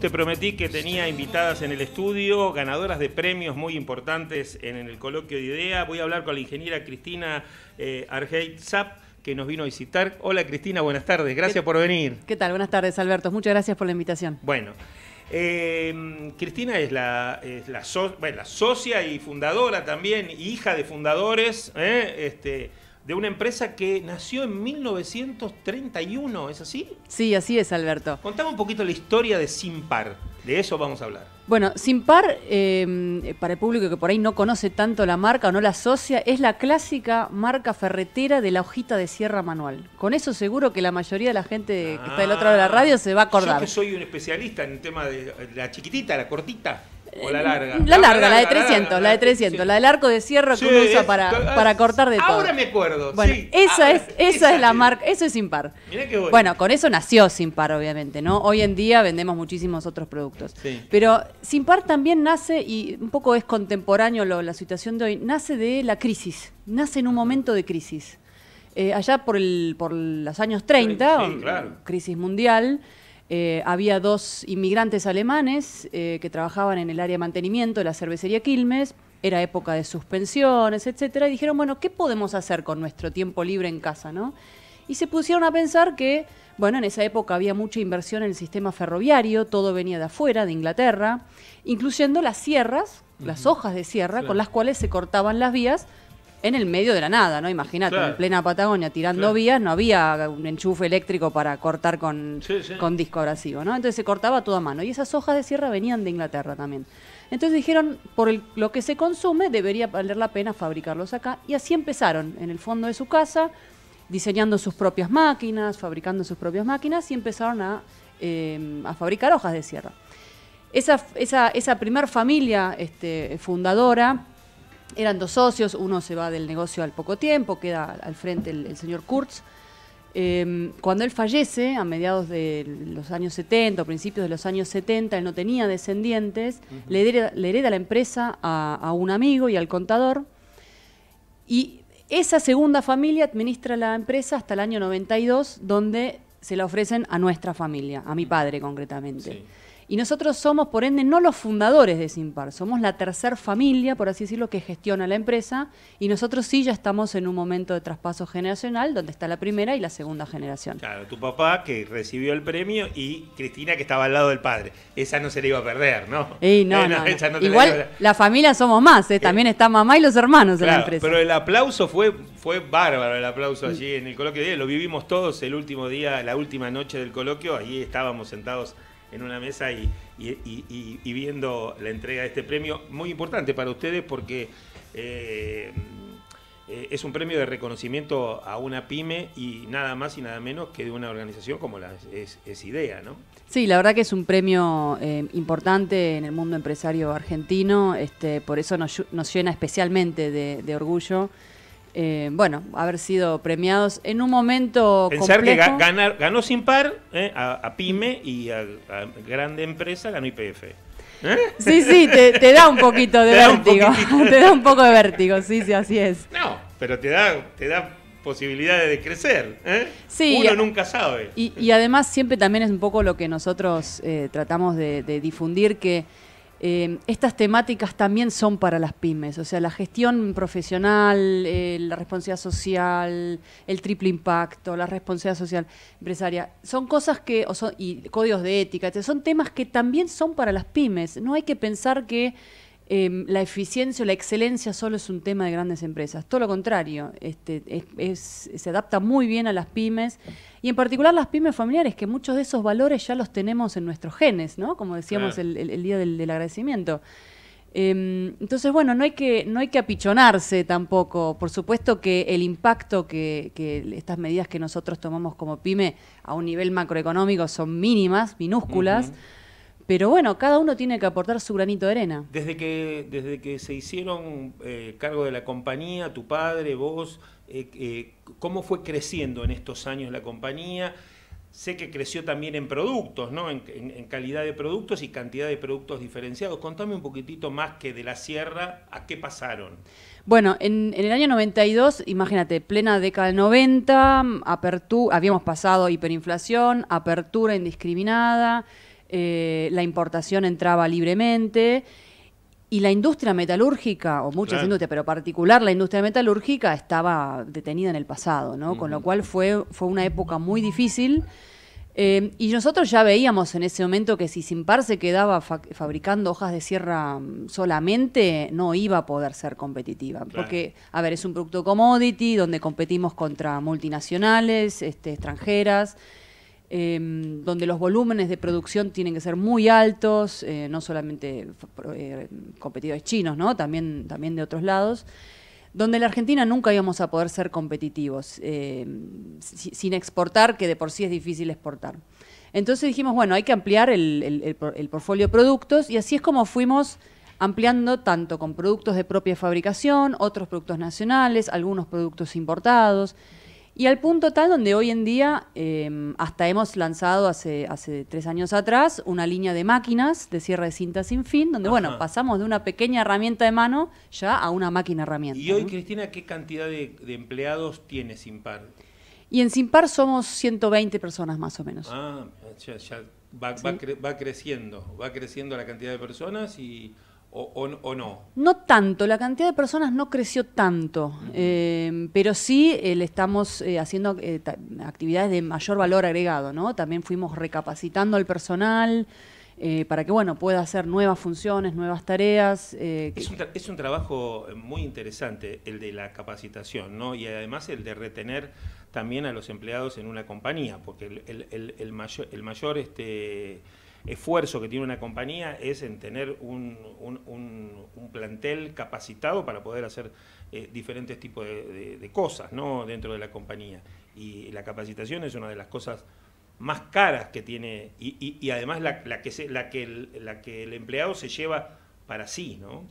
Te prometí que tenía invitadas en el estudio, ganadoras de premios muy importantes en el coloquio de idea. Voy a hablar con la ingeniera Cristina eh, Argeit Zap, que nos vino a visitar. Hola Cristina, buenas tardes, gracias por venir. ¿Qué tal? Buenas tardes, Alberto. Muchas gracias por la invitación. Bueno. Em, Cristina es, la, socia y fundadora también, hija de fundadores. ¿eh? Este, de una empresa que nació en 1931, ¿es así? Sí, así es, Alberto. Contame un poquito la historia de Simpar, de eso vamos a hablar. Bueno, Simpar, em, para el público que por ahí no conoce tanto la marca o no la asocia, es la clásica marca ferretera de la hojita de sierra manual. Con eso seguro que la mayoría de la gente que está del otro lado de la ah, radio se va a acordar. Yo que soy un especialista en el tema de la chiquitita, la cortita. O la eh, larga. La, larga, la de 300, la, de 300, la del arco de cierre que uno usa para, para cortar de todo. Ahora me acuerdo. sí, esa, es, esa, es la marca, eso es Simpar. Mirá qué bueno. con eso nació Simpar, obviamente, ¿no? Hoy en día vendemos muchísimos otros productos. Pero Simpar también nace, y un poco es contemporáneo la situación de hoy, nace de la crisis, nace en un momento de crisis. Eh, allá por, el, por los años 30, crisis mundial, eh, había dos inmigrantes alemanes eh, que trabajaban en el área de mantenimiento de la cervecería Quilmes, era época de suspensiones, etcétera, y dijeron, bueno, ¿qué podemos hacer con nuestro tiempo libre en casa, no? Y se pusieron a pensar que, bueno, en esa época había mucha inversión en el sistema ferroviario, todo venía de afuera, de Inglaterra, incluyendo las sierras, las hojas de sierra con las cuales se cortaban las vías en el medio de la nada, ¿no? Imagínate, en plena Patagonia tirando vías, no había un enchufe eléctrico para cortar con, con disco abrasivo, ¿no? Entonces se cortaba todo a mano. Y esas hojas de sierra venían de Inglaterra también. Entonces dijeron, por lo que se consume, debería valer la pena fabricarlos acá. Y así empezaron, en el fondo de su casa, diseñando sus propias máquinas, fabricando sus propias máquinas, y empezaron a, eh, fabricar hojas de sierra. Esa, esa, primer familia este, fundadora eran dos socios, uno se va del negocio al poco tiempo, queda al frente el, señor Kurz. Em, cuando él fallece, a mediados de los años 70, o principios de los años 70, él no tenía descendientes, le, hereda, la empresa a, un amigo y al contador. Y esa segunda familia administra la empresa hasta el año 92, donde se la ofrecen a nuestra familia, a mi padre concretamente. Y nosotros somos, por ende, no los fundadores de Simpar, somos la tercera familia, por así decirlo, que gestiona la empresa. Y nosotros sí ya estamos en un momento de traspaso generacional, donde está la primera y la segunda generación. Claro, tu papá que recibió el premio y Cristina que estaba al lado del padre. Esa no se le iba a perder, ¿no? Y no, Igual la, familia somos más, ¿eh? Eh, también está mamá y los hermanos de la empresa. Pero el aplauso fue, bárbaro, el aplauso allí en el coloquio. Lo vivimos todos el último día, la última noche del coloquio. ahí estábamos sentados en una mesa y, viendo la entrega de este premio, muy importante para ustedes porque eh, eh, es un premio de reconocimiento a una pyme y nada más y nada menos que de una organización como la es, IDEA, Sí, la verdad que es un premio eh, importante en el mundo empresario argentino, este, por eso nos, llena especialmente de orgullo. Eh, bueno, haber sido premiados en un momento Pensar que ganó sin par eh, a, PyME y a, grande empresa, ganó IPF. ¿Eh? Sí, sí, te, da un poquito de vértigo. te da un poco de vértigo, sí, sí, así es. No, pero te da, te da posibilidades de crecer. Uno nunca sabe. Y, además siempre también es un poco lo que nosotros tratamos de difundir, que Em, estas temáticas también son para las pymes, o sea, la gestión profesional, eh, la responsabilidad social, el triple impacto, la responsabilidad social empresaria, son cosas que, son, y códigos de ética, son temas que también son para las pymes. No hay que pensar que Em, la eficiencia o la excelencia solo es un tema de grandes empresas. Todo lo contrario, este, se adapta muy bien a las pymes y en particular las pymes familiares, que muchos de esos valores ya los tenemos en nuestros genes, ¿no? Como decíamos el, día del, agradecimiento. Em, entonces, bueno, no hay, que, apichonarse tampoco. Por supuesto que el impacto que, estas medidas que nosotros tomamos como pyme a un nivel macroeconómico son mínimas, minúsculas. Pero bueno, cada uno tiene que aportar su granito de arena. Desde que, desde que se hicieron eh, cargo de la compañía, tu padre, vos, eh, eh, ¿cómo fue creciendo en estos años la compañía? Sé que creció también en productos, ¿no? En, calidad de productos y cantidad de productos diferenciados. Contame un poquitito más que de la sierra, ¿a qué pasaron? Bueno, en, el año 92, imagínate, plena década del 90, habíamos pasado hiperinflación, apertura indiscriminada, eh, la importación entraba libremente y la industria metalúrgica, o muchas industrias, pero particular la industria metalúrgica, estaba detenida en el pasado, ¿no? Con lo cual fue, fue una época muy difícil. Eh, y nosotros ya veíamos en ese momento que si Simpar se quedaba fabricando hojas de sierra mm, solamente, no iba a poder ser competitiva. Porque, a ver, es un producto commodity donde competimos contra multinacionales, este, extranjeras. Em, donde los volúmenes de producción tienen que ser muy altos, eh, no solamente eh, competidores chinos, también, de otros lados, donde en la Argentina nunca íbamos a poder ser competitivos, em, sin exportar, que de por sí es difícil exportar. Entonces dijimos, bueno, hay que ampliar el, el portfolio de productos y así es como fuimos ampliando tanto con productos de propia fabricación, otros productos nacionales, algunos productos importados. Y al punto tal donde hoy en día em, hasta hemos lanzado hace, hace tres años atrás una línea de máquinas de cierre de cinta sin fin, donde bueno, pasamos de una pequeña herramienta de mano ya a una máquina herramienta. ¿Y hoy, Cristina, qué cantidad de, empleados tiene Simpar? Y en Simpar somos 120 personas más o menos. Ah, ya, va, va creciendo, va creciendo la cantidad de personas y... O, no? No tanto, la cantidad de personas no creció tanto, eh, pero sí eh, le estamos eh, haciendo actividades de mayor valor agregado, ¿no? También fuimos recapacitando al personal. para que bueno pueda hacer nuevas funciones, nuevas tareas. Es un, trabajo muy interesante el de la capacitación, ¿no? Y además el de retener también a los empleados en una compañía, porque el, el mayor, el mayor este, esfuerzo que tiene una compañía es en tener un, plantel capacitado para poder hacer eh, diferentes tipos de, cosas ¿no? dentro de la compañía. Y la capacitación es una de las cosas más caras que tiene y, además la, que la, que el, la que el empleado se lleva para sí, ¿no?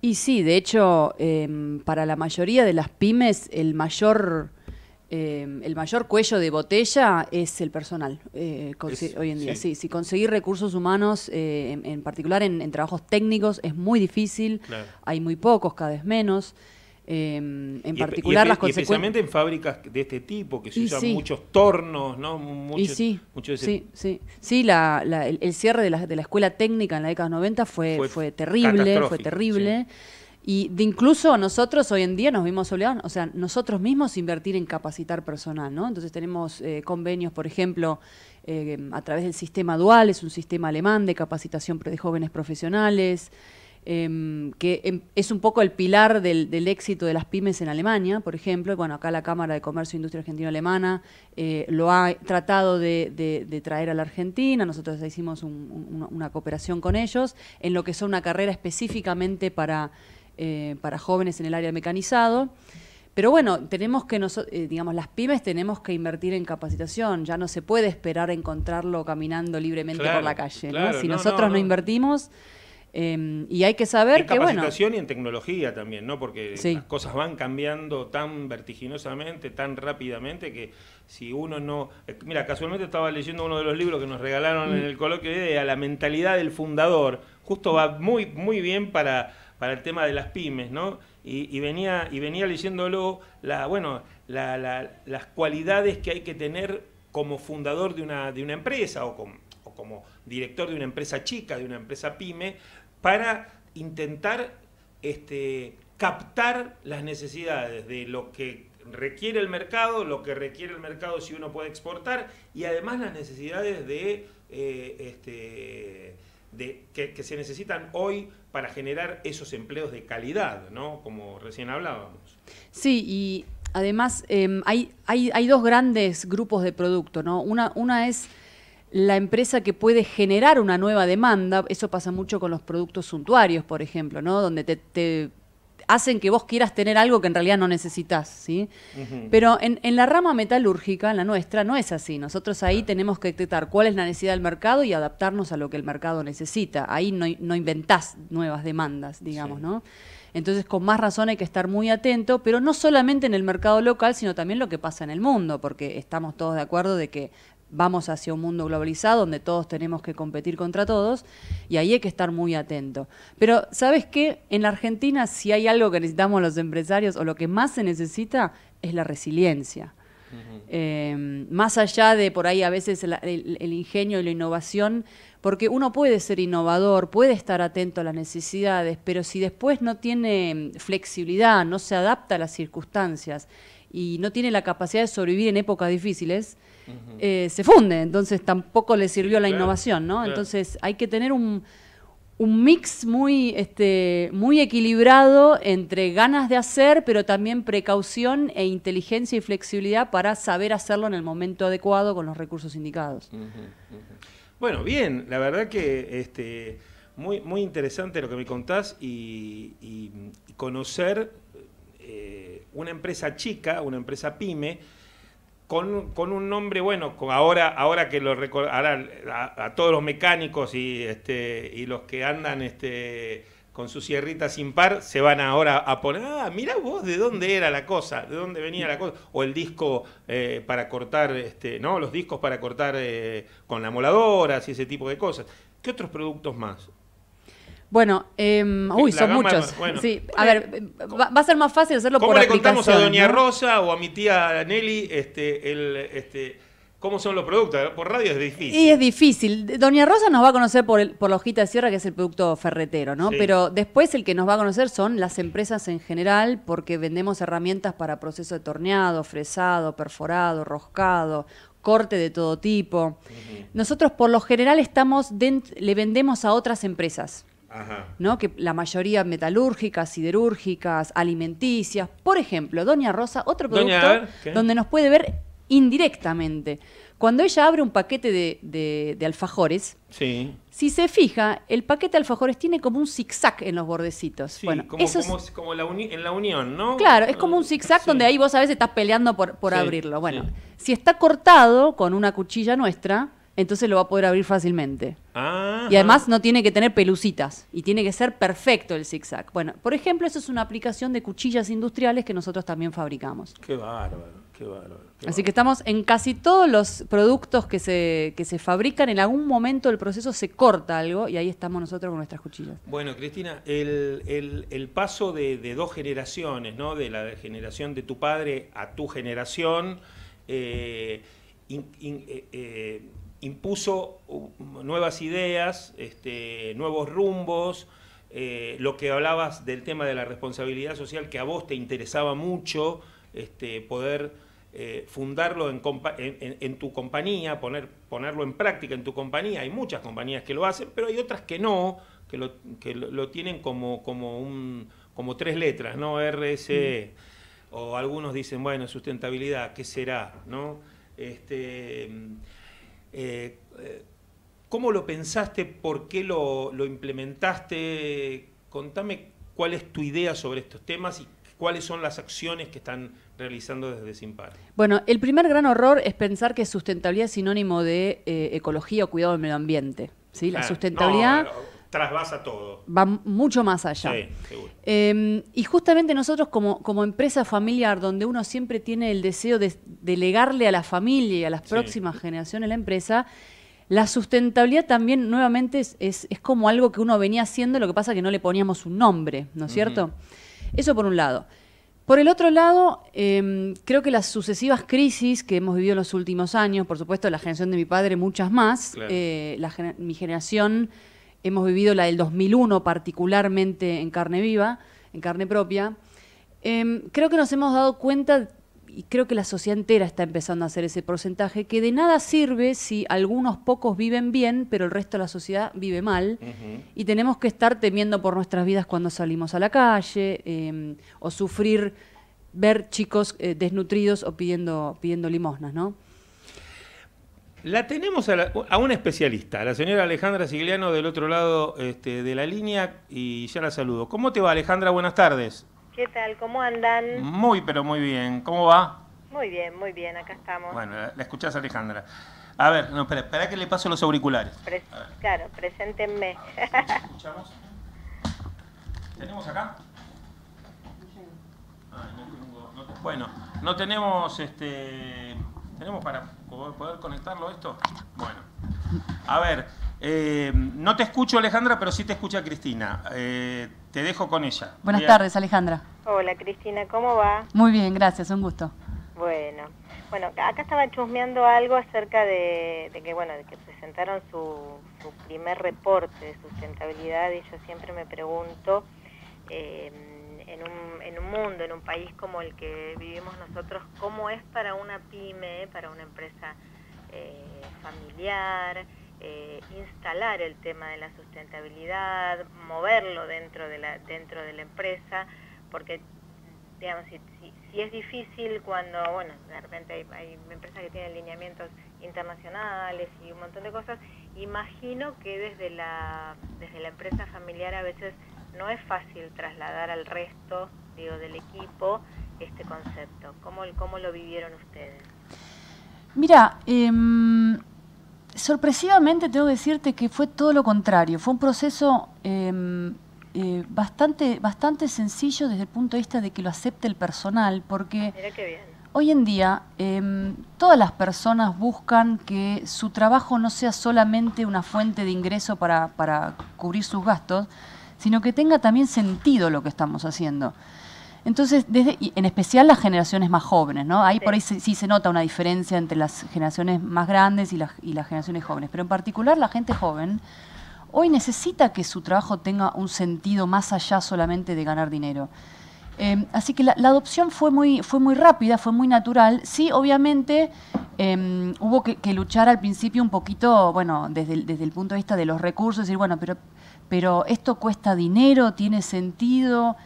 Y sí, de hecho, em, para la mayoría de las pymes el mayor Em, el mayor cuello de botella es el personal eh, hoy en día. Sí. si conseguir recursos humanos, eh, en, particular en, trabajos técnicos, es muy difícil. Hay muy pocos, cada vez menos. Em, en particular las consecuencias. Especialmente en fábricas de este tipo, que se usan muchos tornos, ¿no? Muchos, y sí, sí, sí. Sí, la, el, cierre de la, escuela técnica en la década de 90 fue, fue, terrible, fue terrible. Y de incluso nosotros hoy en día nos vimos obligados, o sea, nosotros mismos invertir en capacitar personal, ¿no? Entonces tenemos eh, convenios, por ejemplo, eh, a través del sistema dual, es un sistema alemán de capacitación de jóvenes profesionales, em, que em, es un poco el pilar del, éxito de las pymes en Alemania, por ejemplo. Bueno, acá la Cámara de Comercio e Industria Argentina Alemana eh, lo ha tratado de, traer a la Argentina, nosotros hicimos una cooperación con ellos en lo que son una carrera específicamente para eh, para jóvenes en el área mecanizado. Pero bueno, tenemos que, nos, eh, digamos, las pymes tenemos que invertir en capacitación. Ya no se puede esperar encontrarlo caminando libremente por la calle. Si nosotros no, invertimos. Em, y hay que saber en capacitación y en tecnología también, ¿no? Porque las cosas van cambiando tan vertiginosamente, tan rápidamente, que si uno no. Eh, mira, casualmente estaba leyendo uno de los libros que nos regalaron en mm. el coloquio de la mentalidad del fundador. Justo va muy, muy bien para para el tema de las pymes, ¿no? Y, venía, y venía leyéndolo la, bueno, las cualidades que hay que tener como fundador de una, de una empresa o, como director de una empresa chica, de una empresa pyme, para intentar este, captar las necesidades de lo que requiere el mercado, lo que requiere el mercado si uno puede exportar y además las necesidades de eh, este, que, se necesitan hoy para generar esos empleos de calidad, ¿no? Como recién hablábamos. Sí, y además em, hay, hay, dos grandes grupos de producto, ¿no? Una, una es la empresa que puede generar una nueva demanda, eso pasa mucho con los productos suntuarios, por ejemplo, ¿no? Donde te hacen que vos quieras tener algo que en realidad no necesitas, ¿sí? Pero en, la rama metalúrgica, la nuestra, no es así. Nosotros ahí tenemos que detectar cuál es la necesidad del mercado y adaptarnos a lo que el mercado necesita. Ahí no, no inventás nuevas demandas, digamos, ¿no? Entonces, con más razón hay que estar muy atento, pero no solamente en el mercado local, sino también lo que pasa en el mundo, porque estamos todos de acuerdo de que vamos hacia un mundo globalizado donde todos tenemos que competir contra todos y ahí hay que estar muy atento. Pero ¿sabes qué? En la Argentina si hay algo que necesitamos los empresarios o lo que más se necesita es la resiliencia. Em, más allá de por ahí a veces el, ingenio y la innovación, porque uno puede ser innovador, puede estar atento a las necesidades, pero si después no tiene em, flexibilidad, no se adapta a las circunstancias y no tiene la capacidad de sobrevivir en épocas difíciles, eh, se funde, entonces tampoco le sirvió la innovación, ¿no? Entonces hay que tener un, mix muy, este, muy equilibrado entre ganas de hacer, pero también precaución e inteligencia y flexibilidad para saber hacerlo en el momento adecuado con los recursos indicados. Bueno, bien, la verdad que este, muy, muy interesante lo que me contás y, conocer eh, una empresa chica, una empresa pyme, con, con, un nombre, bueno, con ahora, ahora que lo ahora a, todos los mecánicos y, este, y los que andan este, con su sierrita sin par, se van ahora a poner, ah, mira vos de dónde era la cosa, de dónde venía la cosa, o el disco eh, para cortar, este, ¿no? Los discos para cortar eh, con la moladora, y ese tipo de cosas. ¿Qué otros productos más? Bueno, em, uy, son muchos. Sí. A ver, eh, va, a ser más fácil hacerlo por aplicación. ¿Cómo le contamos a Doña Rosa o a mi tía Nelly este, el, este, cómo son los productos? Por radio es difícil. Y es difícil. Doña Rosa nos va a conocer por, por la hojita de sierra, que es el producto ferretero, ¿no? Pero después el que nos va a conocer son las empresas en general, porque vendemos herramientas para proceso de torneado, fresado, perforado, roscado, corte de todo tipo. Nosotros por lo general estamos le vendemos a otras empresas. ¿no? que la mayoría metalúrgicas, siderúrgicas, alimenticias. Por ejemplo, Doña Rosa, otro producto donde nos puede ver indirectamente. Cuando ella abre un paquete de, alfajores, si se fija, el paquete de alfajores tiene como un zigzag en los bordecitos. bueno, como, es... como en la unión, ¿no? Claro, es como un zigzag donde ahí vos a veces estás peleando por, por abrirlo. Bueno, si está cortado con una cuchilla nuestra, entonces lo va a poder abrir fácilmente. Ah. Y además no tiene que tener pelucitas y tiene que ser perfecto el zigzag. Bueno, por ejemplo, eso es una aplicación de cuchillas industriales que nosotros también fabricamos. Qué bárbaro, qué bárbaro. Así que estamos en casi todos los productos que se, se fabrican, en algún momento el proceso se corta algo y ahí estamos nosotros con nuestras cuchillas. Bueno, Cristina, el, paso de, dos generaciones, ¿no? De la generación de tu padre a tu generación. Eh, eh, eh, impuso uh, nuevas ideas, este, nuevos rumbos, eh, lo que hablabas del tema de la responsabilidad social, que a vos te interesaba mucho este, poder eh, fundarlo en, tu compañía, ponerlo en práctica en tu compañía. Hay muchas compañías que lo hacen, pero hay otras que no, que lo, tienen como, tres letras, ¿no? RSE. Mm. O algunos dicen, bueno, sustentabilidad, ¿qué será? ¿No? Este, eh, eh, ¿Cómo lo pensaste? ¿Por qué lo, implementaste? Contame cuál es tu idea sobre estos temas y cuáles son las acciones que están realizando desde Simpar. Bueno, el primer gran horror es pensar que sustentabilidad es sinónimo de eh, ecología o cuidado del medio ambiente. ¿sí? La sustentabilidad trasvasa todo. Va mucho más allá. Sí, seguro. Em, y justamente nosotros como, como empresa familiar, donde uno siempre tiene el deseo de delegarle a la familia y a las próximas generaciones la empresa, la sustentabilidad también nuevamente es, como algo que uno venía haciendo, lo que pasa que no le poníamos un nombre, ¿no es cierto? Eso por un lado. Por el otro lado, em, creo que las sucesivas crisis que hemos vivido en los últimos años, por supuesto la generación de mi padre, muchas más, eh, mi generación hemos vivido la del 2001 particularmente en carne viva, en carne propia, em, creo que nos hemos dado cuenta, y creo que la sociedad entera está empezando a hacer ese porcentaje, que de nada sirve si algunos pocos viven bien, pero el resto de la sociedad vive mal, y tenemos que estar temiendo por nuestras vidas cuando salimos a la calle, em, o sufrir ver chicos eh, desnutridos o pidiendo, pidiendo limosnas, ¿no? La tenemos a, una especialista, la señora Alejandra Sigliano del otro lado este, de la línea y ya la saludo. ¿Cómo te va Alejandra? Buenas tardes. ¿Qué tal? ¿Cómo andan? Muy, pero muy bien. ¿Cómo va? Muy bien, muy bien, acá estamos. Bueno, la, escuchas, escuchás Alejandra. A ver, no, espera, que le paso los auriculares. claro, preséntenme. escuchamos. ¿Tenemos acá? bueno, no tenemos, este, tenemos para poder conectarlo esto? Bueno. A ver, eh, no te escucho Alejandra, pero sí te escucha Cristina. Eh, te dejo con ella. Buenas tardes, Alejandra. Hola Cristina, ¿cómo va? Muy bien, gracias, un gusto. Bueno, bueno, acá estaba chusmeando algo acerca de, que bueno, que presentaron su, primer reporte de sustentabilidad y yo siempre me pregunto eh, en un, en un mundo, en un país como el que vivimos nosotros, cómo es para una pyme, para una empresa eh, familiar, eh, instalar el tema de la sustentabilidad, moverlo dentro de la, dentro de la empresa, porque digamos, si, es difícil cuando, bueno, de repente hay, hay empresas que tienen lineamientos internacionales y un montón de cosas, imagino que desde la, desde la empresa familiar a veces no es fácil trasladar al resto digo, del equipo este concepto. ¿Cómo, lo vivieron ustedes? Mira, em, sorpresivamente tengo que decirte que fue todo lo contrario. Fue un proceso em, eh, bastante, bastante sencillo desde el punto de vista de que lo acepte el personal, porque... hoy en día em, todas las personas buscan que su trabajo no sea solamente una fuente de ingreso para cubrir sus gastos, sino que tenga también sentido lo que estamos haciendo. Entonces, desde, en especial las generaciones más jóvenes, ¿no? Ahí por ahí sí se nota una diferencia entre las generaciones más grandes y las, las generaciones jóvenes, pero en particular la gente joven hoy necesita que su trabajo tenga un sentido más allá solamente de ganar dinero. Em, así que la, adopción fue muy, fue muy rápida, fue muy natural. Sí, obviamente em, hubo que, luchar al principio un poquito, bueno, desde desde el punto de vista de los recursos, decir, bueno, pero pero esto cuesta dinero, tiene sentido.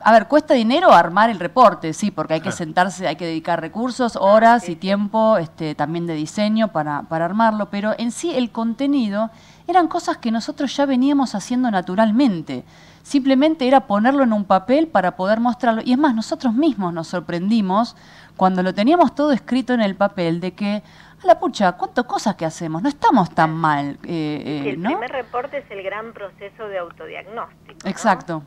A ver, cuesta dinero armar el reporte, sí, porque hay que sentarse, hay que dedicar recursos, horas y tiempo este, también de diseño para, para armarlo, pero en sí el contenido eran cosas que nosotros ya veníamos haciendo naturalmente. Simplemente era ponerlo en un papel para poder mostrarlo. Y es más, nosotros mismos nos sorprendimos cuando lo teníamos todo escrito en el papel de que a la pucha, cuántas cosas que hacemos, no estamos tan mal. Eh, el eh, primer reporte es el gran proceso de autodiagnóstico. Exacto.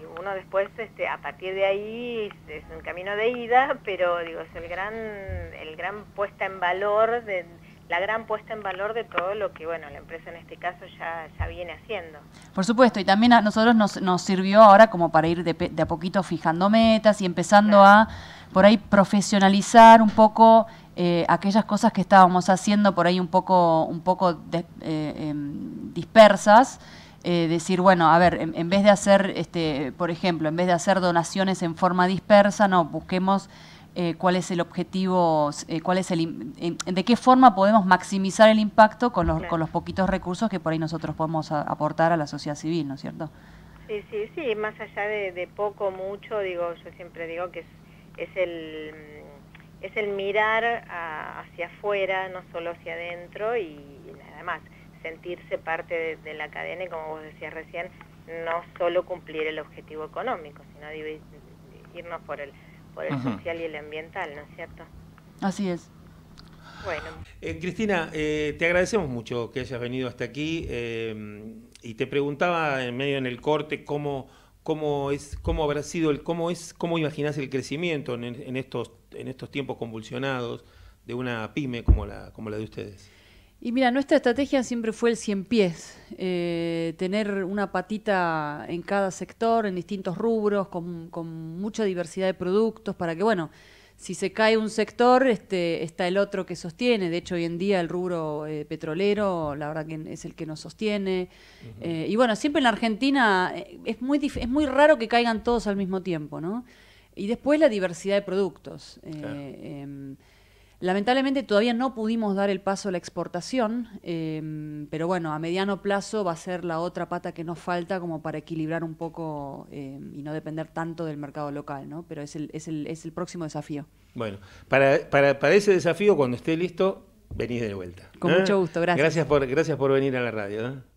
Y uno después, este, a partir de ahí, este, es un camino de ida, pero digo, es el gran, el gran puesta en valor de la gran puesta en valor de todo lo que, bueno, la empresa en este caso ya, ya viene haciendo. Por supuesto, y también a nosotros nos, nos sirvió ahora como para ir de, de, a poquito fijando metas y empezando a, por ahí, profesionalizar un poco eh, aquellas cosas que estábamos haciendo por ahí un poco, un poco eh, em, dispersas. Eh, decir, bueno, a ver, en, en vez de hacer, este, por ejemplo, en vez de hacer donaciones en forma dispersa, no, busquemos eh, cuál es el objetivo, eh, cuál es el, eh, de qué forma podemos maximizar el impacto con los, con los poquitos recursos que por ahí nosotros podemos aportar a la sociedad civil, ¿no es cierto? Sí, sí, sí, más allá de, poco poco, mucho, digo, yo siempre digo que es, es el mm, es el mirar hacia afuera, no solo hacia adentro y, nada más, sentirse parte de, de, la cadena y como vos decías recién, no solo cumplir el objetivo económico, sino irnos por el, por el social y el ambiental, ¿no es cierto? Así es. Bueno. Eh, Cristina, eh, te agradecemos mucho que hayas venido hasta aquí eh, y te preguntaba en medio en el corte cómo, cómo es, cómo habrá sido el, cómo es, cómo imaginás el crecimiento en, en estos, en estos tiempos convulsionados de una pyme como la, como la de ustedes. Y mira, nuestra estrategia siempre fue el 100 pies, eh, tener una patita en cada sector, en distintos rubros, con, mucha diversidad de productos, para que, bueno, si se cae un sector, este, está el otro que sostiene. De hecho, hoy en día el rubro eh, petrolero, la verdad que es el que nos sostiene. Eh, y bueno, siempre en la Argentina es muy, es muy raro que caigan todos al mismo tiempo, ¿no? Y después la diversidad de productos. Claro. Em, Lamentablemente todavía no pudimos dar el paso a la exportación, eh, pero bueno, a mediano plazo va a ser la otra pata que nos falta como para equilibrar un poco eh, y no depender tanto del mercado local, ¿no? Pero es el, es el, es el próximo desafío. Bueno, para, ese desafío, cuando esté listo, venís de vuelta. Con ¿Eh? mucho gusto, gracias. Gracias por, gracias por venir a la radio.